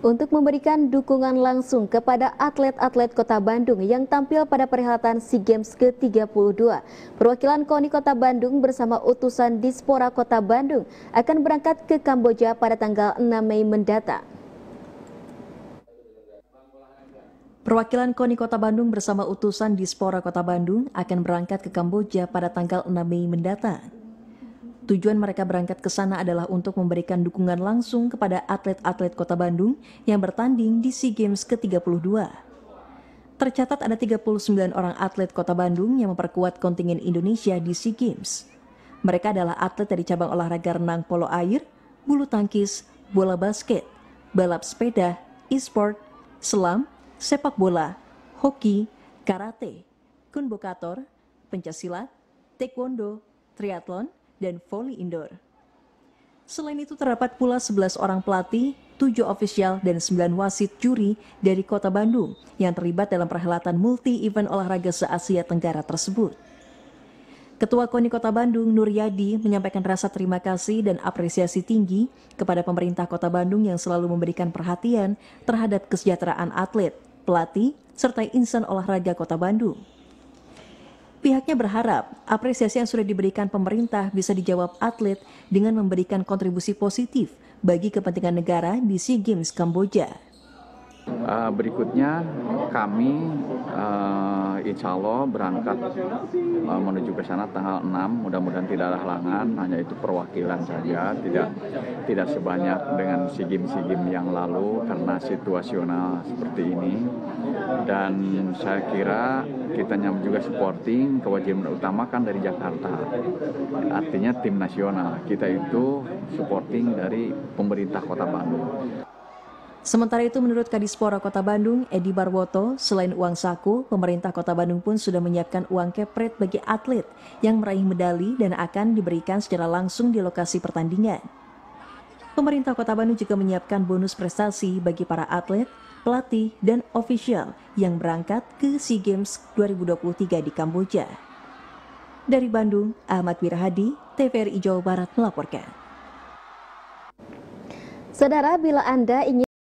untuk memberikan dukungan langsung kepada atlet-atlet Kota Bandung yang tampil pada perhelatan SEA Games ke-32. Perwakilan KONI Kota Bandung bersama utusan Dispora Kota Bandung akan berangkat ke Kamboja pada tanggal 6 Mei mendatang. Perwakilan KONI Kota Bandung bersama utusan Dispora Kota Bandung akan berangkat ke Kamboja pada tanggal 6 Mei mendatang. Tujuan mereka berangkat ke sana adalah untuk memberikan dukungan langsung kepada atlet-atlet Kota Bandung yang bertanding di SEA Games ke-32 tercatat ada 39 orang atlet kota Bandung yang memperkuat kontingen Indonesia di SEA Games. Mereka adalah atlet dari cabang olahraga renang polo air, bulu tangkis, bola basket, balap sepeda, e-sport, selam, sepak bola, hoki, karate, kunbokator, pencaksilat, taekwondo, triathlon, dan voli indoor. Selain itu terdapat pula 11 orang pelatih, 7 ofisial dan 9 wasit juri dari kota Bandung yang terlibat dalam perhelatan multi-event olahraga se-Asia Tenggara tersebut. Ketua KONI Kota Bandung, Nur Yadi, menyampaikan rasa terima kasih dan apresiasi tinggi kepada pemerintah Kota Bandung yang selalu memberikan perhatian terhadap kesejahteraan atlet, pelatih, serta insan olahraga Kota Bandung. Pihaknya berharap apresiasi yang sudah diberikan pemerintah bisa dijawab atlet dengan memberikan kontribusi positif bagi kepentingan negara di SEA Games Kamboja. Uh, berikutnya kami uh, insya Allah berangkat uh, menuju ke sana tanggal 6 mudah-mudahan tidak ada halangan hanya itu perwakilan saja tidak tidak sebanyak dengan sigim-sigim yang lalu karena situasional seperti ini dan saya kira kita juga supporting kewajiban utama kan dari Jakarta artinya tim nasional kita itu supporting dari pemerintah kota Bandung Sementara itu menurut Kadispora Kota Bandung, Edi Barwoto, selain uang saku, pemerintah Kota Bandung pun sudah menyiapkan uang kepret bagi atlet yang meraih medali dan akan diberikan secara langsung di lokasi pertandingan. Pemerintah Kota Bandung juga menyiapkan bonus prestasi bagi para atlet pelatih, dan official yang berangkat ke SEA Games 2023 di Kamboja. Dari Bandung, Ahmad Wirahadi, TVRI Jawa Barat melaporkan. Saudara, bila Anda ingin